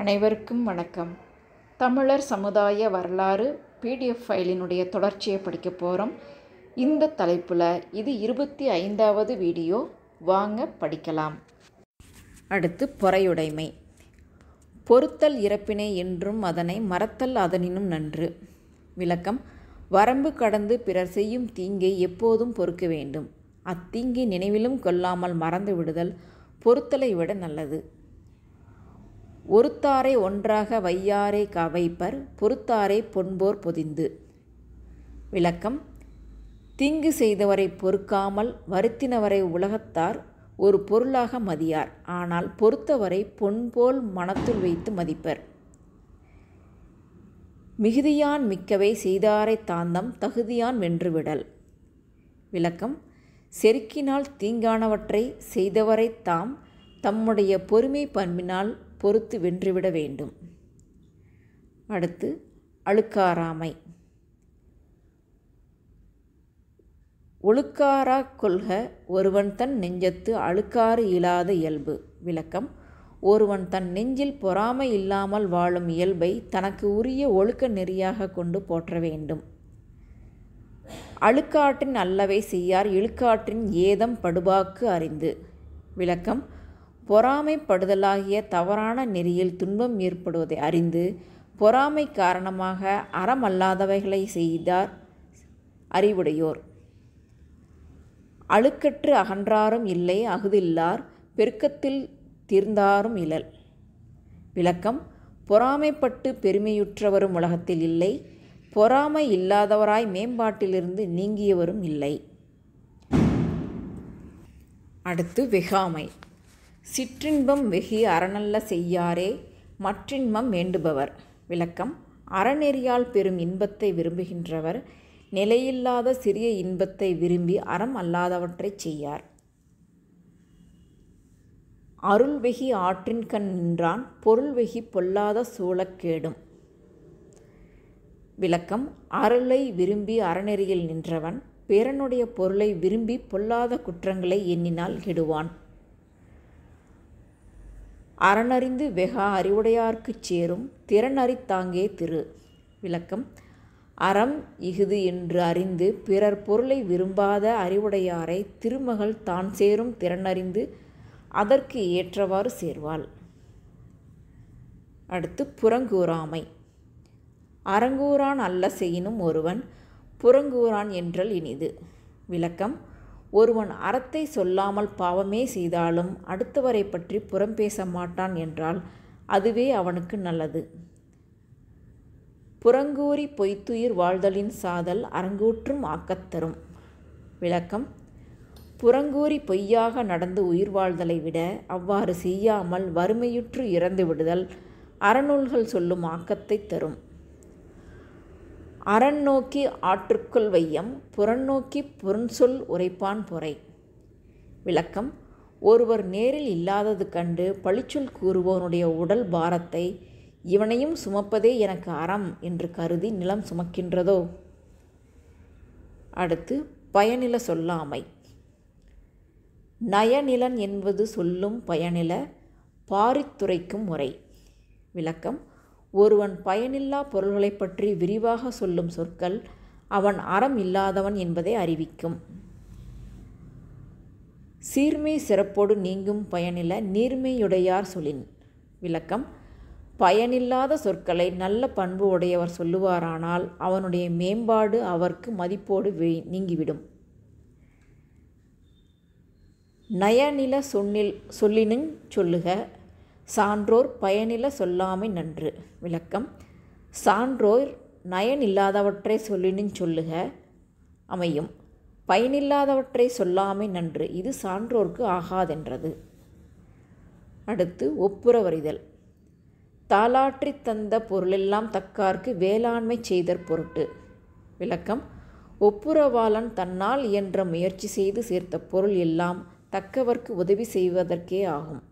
அனைவருக்கும் வணக்கம் தமிழர் சமுதாய வரலாறு பிடிஎஃப் ஃபைலினுடைய தொடர்ச்சியை படிக்க போகிறோம் இந்த தலைப்பில் இது இருபத்தி ஐந்தாவது வீடியோ வாங்க படிக்கலாம் அடுத்து பொறையுடைமை பொறுத்தல் இறப்பினை என்றும் அதனை மறத்தல் அதனினும் நன்று விளக்கம் வரம்பு கடந்து பிறர் செய்யும் தீங்கை எப்போதும் பொறுக்க வேண்டும் அத்தீங்கை நினைவிலும் கொள்ளாமல் மறந்து விடுதல் பொறுத்தலை விட நல்லது ஒருத்தாரை ஒன்றாக வையாரை கவைப்பர் பொறுத்தாரை பொன்போர் பொதிந்து விளக்கம் தீங்கு செய்தவரை பொறுக்காமல் வருத்தினவரை உலகத்தார் ஒரு பொருளாக மதியார் ஆனால் பொறுத்தவரை பொன்போல் மனத்துள் வைத்து மதிப்பர் மிகுதியான் மிக்கவை செய்தாரை தாந்தம் தகுதியான் வென்றுவிடல் விளக்கம் செருக்கினால் தீங்கானவற்றை செய்தவரை தாம் தம்முடைய பொறுமை பண்பினால் பொறுத்து வென்றுவிட வேண்டும் அடுத்து அழுக்காராமை ஒழுக்காரா கொள்க ஒருவன் தன் நெஞ்சத்து அழுக்காறு இல்லாத இயல்பு விளக்கம் ஒருவன் தன் நெஞ்சில் பொறாமை இல்லாமல் வாழும் இயல்பை தனக்கு உரிய ஒழுக்க நெறியாக கொண்டு போற்ற வேண்டும் அழுக்காற்றின் அல்லவை செய்யார் இழுக்காற்றின் ஏதம் படுபாக்கு அறிந்து விளக்கம் பொறாமைப்படுதலாகிய தவறான நெறியில் துன்பம் ஏற்படுவதை அறிந்து பொறாமை காரணமாக அறமல்லாதவைகளை செய்தார் அறிவுடையோர் அழுக்கற்று அகன்றாரும் இல்லை அகுதில்லார் பெருக்கத்தில் தீர்ந்தாரும் இழல் விளக்கம் பொறாமைப்பட்டு பெருமையுற்றவரும் உலகத்தில் இல்லை பொறாமை இல்லாதவராய் மேம்பாட்டிலிருந்து நீங்கியவரும் இல்லை அடுத்து வெகாமை சிற்றின்பம் வெகி அறநல்ல செய்யாரே மற்றின்பம் வேண்டுபவர் விளக்கம் அறநெறியால் பெறும் இன்பத்தை விரும்புகின்றவர் நிலையில்லாத சிறிய இன்பத்தை விரும்பி அறம் அல்லாதவற்றைச் செய்யார் அருள் ஆற்றின் கண் நின்றான் பொருள் வெகி பொல்லாத சூழக்கேடும் விளக்கம் அருளை விரும்பி அறநெறியில் நின்றவன் பிறனுடைய பொருளை விரும்பி பொல்லாத குற்றங்களை எண்ணினால் கெடுவான் அறனறிந்து வெகா அறிவுடையார்க்கு சேரும் திறனறித்தாங்கே திரு விளக்கம் அறம் இஃது என்று அறிந்து பிறர் பொருளை விரும்பாத அறிவுடையாரை திருமகள் தான் சேரும் திறனறிந்து அதற்கு ஏற்றவாறு சேர்வாள் அடுத்து புறங்கூறாமை அறங்கூறான் அல்ல செய்யினும் ஒருவன் புறங்கூறான் என்றல் இனிது விளக்கம் ஒருவன் அறத்தை சொல்லாமல் பாவமே செய்தாலும் அடுத்தவரை பற்றி புறம் பேச மாட்டான் என்றால் அதுவே அவனுக்கு நல்லது புறங்கூறி பொய்த்துயிர் வாழ்தலின் சாதல் அரங்கூற்றும் ஆக்கத்தரும் விளக்கம் புறங்கூறி பொய்யாக நடந்து உயிர் வாழ்தலை விட அவ்வாறு செய்யாமல் வறுமையுற்று இறந்து விடுதல் அறநூல்கள் சொல்லும் ஆக்கத்தை தரும் அறன் நோக்கி ஆற்றுக்குள் வையம் புறநோக்கி புறன்சொல் உரைப்பான் பொறை விளக்கம் ஒருவர் நேரில் இல்லாதது கண்டு பழிச்சொல் கூறுவோனுடைய உடல் பாரத்தை இவனையும் சுமப்பதே எனக்கு அறம் என்று கருதி நிலம் சுமக்கின்றதோ அடுத்து பயனில சொல்லாமை நயநிலன் என்பது சொல்லும் பயனில பாரித்துரைக்கும் முறை விளக்கம் ஒருவன் பயனில்லா பொருள்களைப் பற்றி விரிவாக சொல்லும் சொற்கள் அவன் அறம் இல்லாதவன் என்பதை அறிவிக்கும் சீர்மை சிறப்போடு நீங்கும் பயனில நீர்மையுடையார் சொல்லின் விளக்கம் பயனில்லாத சொற்களை நல்ல பண்பு உடையவர் சொல்லுவாரானால் அவனுடைய மேம்பாடு அவர்க்கு மதிப்போடு நீங்கிவிடும் நயநில சொன்னில் சொல்லினுங் சொல்லுக சான்றோர் பயனில சொல்லாமை நன்று விளக்கம் சான்றோர் நயன் இல்லாதவற்றை சொல்லினும் சொல்லுக அமையும் பயனில்லாதவற்றை சொல்லாமை நன்று இது சான்றோர்க்கு ஆகாதென்றது அடுத்து ஒப்புரவறிதல் தாளாற்றி தந்த பொருளெல்லாம் தக்கார்க்கு வேளாண்மை செய்தற் பொருட்டு விளக்கம் ஒப்புரவாளன் தன்னால் இயன்ற முயற்சி செய்து சேர்த்த பொருள் எல்லாம் தக்கவர்க்கு உதவி செய்வதற்கே ஆகும்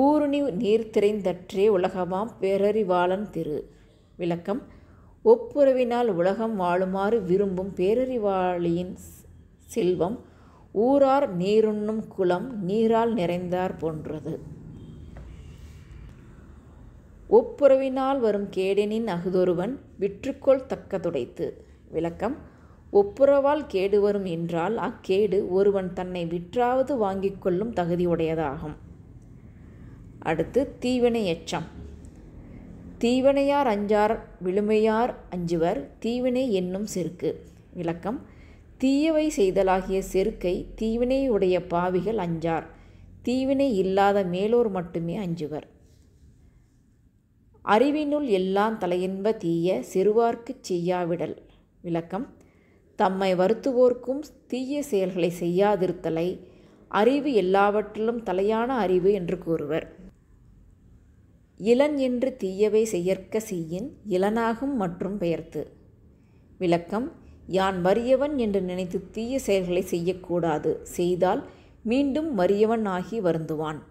ஊருணி நீர்த்திரைந்தற்றே உலகமாம் பேரறிவாளன் திரு விளக்கம் ஒப்புரவினால் உலகம் வாழுமாறு விரும்பும் பேரறிவாளியின் செல்வம் ஊரார் நீருண்ணும் குளம் நீரால் நிறைந்தார் போன்றது ஒப்புரவினால் வரும் கேடெனின் அகுதொருவன் விற்றுக்கோள் தக்கதுடைத்து விளக்கம் ஒப்புரவால் கேடு வரும் என்றால் அக்கேடு ஒருவன் தன்னை விற்றாவது வாங்கிக் கொள்ளும் தகுதியுடையதாகும் அடுத்து தீவினை எச்சம் தீவனையார் அஞ்சார் விழுமையார் அஞ்சுவர் தீவினை என்னும் செருக்கு விளக்கம் தீயவை செய்தலாகிய செருக்கை தீவினையுடைய பாவிகள் அஞ்சார் தீவினை இல்லாத மேலோர் மட்டுமே அஞ்சுவர் அறிவினுள் எல்லாம் தலையின்ப தீய செருவார்க்குச் செய்யாவிடல் விளக்கம் தம்மை வருத்துவோர்க்கும் தீய செயல்களை செய்யாதிருத்தலை அறிவு எல்லாவற்றிலும் தலையான அறிவு என்று கூறுவர் இளன் என்று தீயவை செயற்க செய்யின் இளனாகும் மற்றும் பெயர்த்து விளக்கம் யான் வறியவன் என்று நினைத்து தீய செயல்களை செய்யக்கூடாது செய்தால் மீண்டும் வறியவன் ஆகி வருந்துவான்